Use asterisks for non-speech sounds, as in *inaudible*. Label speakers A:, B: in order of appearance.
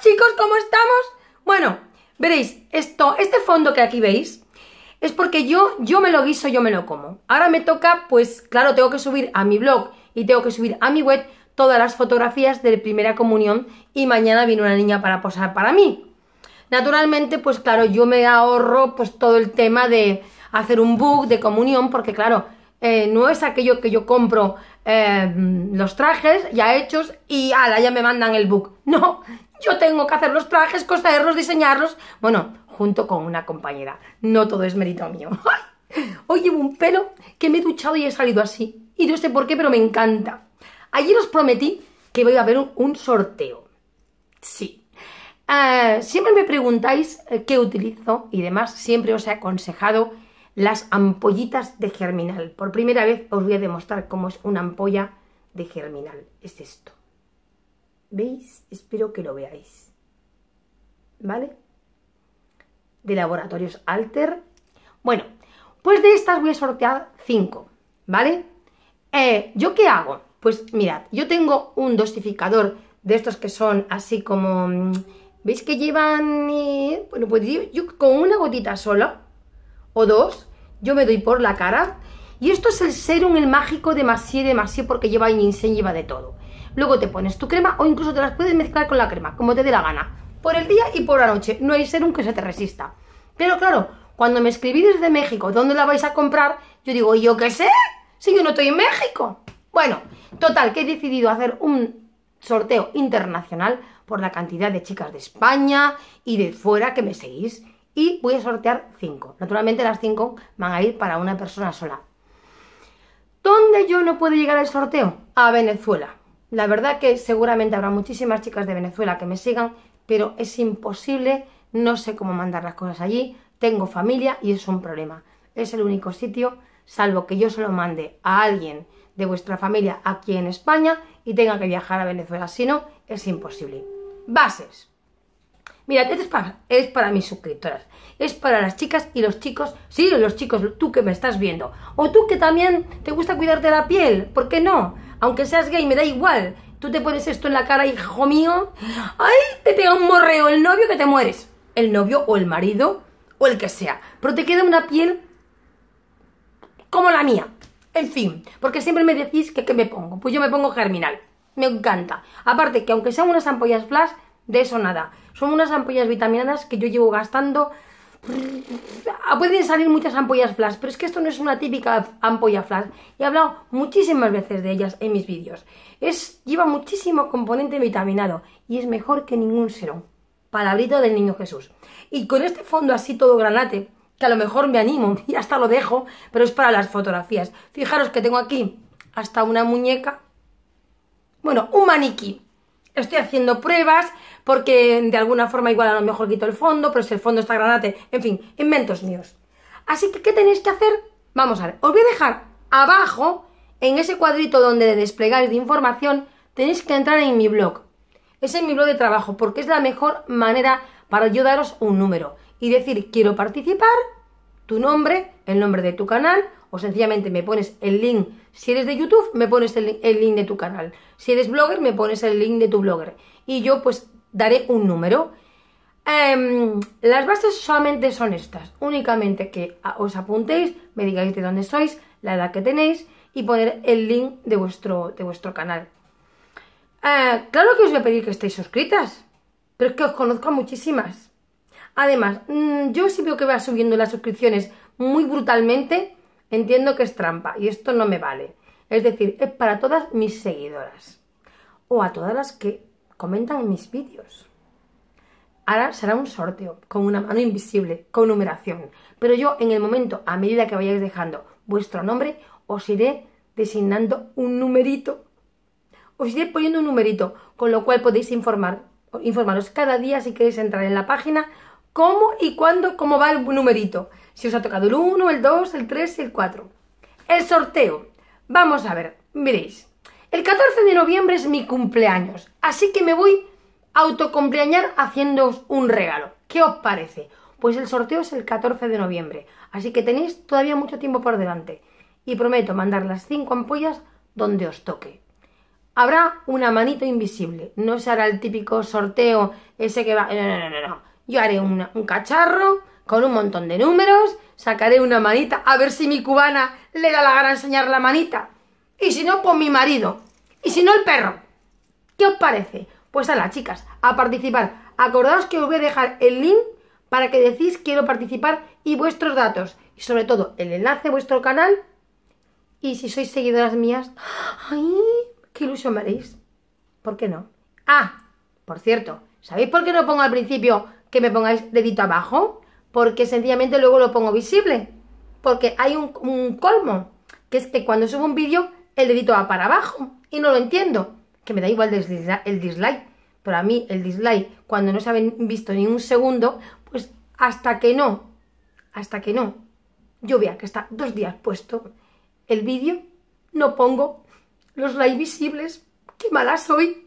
A: chicos, ¿cómo estamos? Bueno, veréis, esto, este fondo que aquí veis, es porque yo, yo me lo guiso, yo me lo como. Ahora me toca, pues claro, tengo que subir a mi blog y tengo que subir a mi web todas las fotografías de primera comunión y mañana viene una niña para posar para mí. Naturalmente, pues claro, yo me ahorro pues todo el tema de hacer un book de comunión, porque claro, eh, no es aquello que yo compro eh, los trajes ya hechos y ala, ya me mandan el book. *laughs* No, yo tengo que hacer los trajes, coserlos, diseñarlos. Bueno, junto con una compañera. No todo es mérito mío. *laughs* Hoy llevo un pelo que me he duchado y he salido así. Y no sé por qué, pero me encanta. Ayer os prometí que iba a haber un, sorteo. Sí. Eh, siempre me preguntáis eh, qué utilizo y demás. Siempre os he aconsejado las ampollitas de germinal. Por primera vez os voy a demostrar cómo es una ampolla de germinal. Es esto. ¿Veis? Espero que lo veáis. ¿Vale? De Laboratorios Alter. Bueno, pues de estas voy a sortear 5, ¿vale? Eh, ¿Yo qué hago? Pues mirad, yo tengo un dosificador de estos que son así como... Mm, ¿Veis que llevan...? Eh? bueno, pues yo, con una gotita sola, o dos, yo me doy por la cara. Y esto es el serum, el mágico de Masie de porque lleva ginseng, lleva de todo. Luego te pones tu crema o incluso te las puedes mezclar con la crema, como te dé la gana. Por el día y por la noche. No hay serum que se te resista. Pero claro, cuando me escribís desde México, ¿dónde la vais a comprar? Yo digo, ¿yo qué sé? Si yo no estoy en México. Bueno, total, que he decidido hacer un sorteo internacional por la cantidad de chicas de España y de fuera que me seguís. Y voy a sortear 5. Naturalmente las 5 van a ir para una persona sola. ¿Dónde yo no puedo llegar al sorteo? A Venezuela. La verdad que seguramente habrá muchísimas chicas de Venezuela que me sigan, pero es imposible, no sé cómo mandar las cosas allí, tengo familia y es un problema. Es el único sitio, salvo que yo se lo mande a alguien de vuestra familia aquí en España y tenga que viajar a Venezuela, si no, es imposible. Bases. Mira, este es para, es para mis suscriptoras, es para las chicas y los chicos, sí, los chicos, tú que me estás viendo, o tú que también te gusta cuidarte la piel, ¿por qué no? aunque seas gay, me da igual. Tú te pones esto en la cara, hijo mío. ¡Ay! Te pega un morreo el novio que te mueres. El novio o el marido o el que sea. Pero te queda una piel como la mía. En fin, porque siempre me decís que me pongo. Pues yo me pongo germinal. Me encanta. Aparte que aunque sean unas ampollas flash, de eso nada. Son unas ampollas vitaminadas que yo llevo gastando Ah, pueden salir muchas ampollas flash, pero es que esto no es una típica ampolla flash. He hablado muchísimas veces de ellas en mis vídeos. Es, lleva muchísimo componente vitaminado y es mejor que ningún serón. Palabrito del niño Jesús. Y con este fondo así todo granate, que a lo mejor me animo *laughs* y hasta lo dejo, pero es para las fotografías. Fijaros que tengo aquí hasta una muñeca. Bueno, un maniquí estoy haciendo pruebas porque de alguna forma igual a lo mejor quito el fondo, pero si el fondo está granate, en fin, inventos míos. Así que, ¿qué tenéis que hacer? Vamos a ver, os voy a dejar abajo, en ese cuadrito donde desplegáis de información, tenéis que entrar en mi blog. Es en mi blog de trabajo porque es la mejor manera para yo daros un número y decir quiero participar tu nombre, el nombre de tu canal, o sencillamente me pones el link. Si eres de YouTube, me pones el, link de tu canal. Si eres blogger, me pones el link de tu blogger. Y yo pues daré un número. Em, las bases solamente son estas, únicamente que os apuntéis, me digáis de dónde sois, la edad que tenéis y poner el link de vuestro, de vuestro canal. Eh, claro que os voy a pedir que estéis suscritas, pero es que os conozco muchísimas. Además, mm, yo si veo que va subiendo las suscripciones muy brutalmente, entiendo que es trampa y esto no me vale. Es decir, es para todas mis seguidoras o a todas las que comentan mis vídeos. Ahora será un sorteo con una mano invisible, con numeración. Pero yo en el momento, a medida que vayáis dejando vuestro nombre, os iré designando un numerito. Os iré poniendo un numerito, con lo cual podéis informar, informaros cada día si queréis entrar en la página cómo y cuándo, cómo va el numerito. Si os ha tocado el 1, el 2, el 3 y el 4. El sorteo. Vamos a ver, miréis. El 14 de noviembre es mi cumpleaños, así que me voy a autocumpleañar haciéndoos un regalo. ¿Qué os parece? Pues el sorteo es el 14 de noviembre, así que tenéis todavía mucho tiempo por delante. Y prometo mandar las 5 ampollas donde os toque. Habrá una manito invisible, no será el típico sorteo ese que va... no, no, no, no. Yo haré un cacharro con un montón de números, sacaré una manita, a ver si mi cubana le da la gana enseñar la manita. Y si no, pues mi marido. Y si no, el perro. ¿Qué os parece? Pues a las chicas, a participar. Acordaos que os voy a dejar el link para que decís quiero participar y vuestros datos. Y sobre todo, el enlace vuestro canal. Y si sois seguidoras mías, ¡ay! ¡Qué ilusión me haréis! ¿Por qué no? Ah, por cierto, ¿sabéis por qué no pongo al principio que me pongáis dedito abajo, porque sencillamente luego lo pongo visible. Porque hay un, colmo, que es que cuando subo un vídeo, el dedito va para abajo, y no lo entiendo. Que me da igual el dislike, pero a mí el dislike, cuando no se ha visto ni un segundo, pues hasta que no, hasta que no, yo vea que está dos días puesto el vídeo, no pongo los likes visibles. ¡Qué mala soy!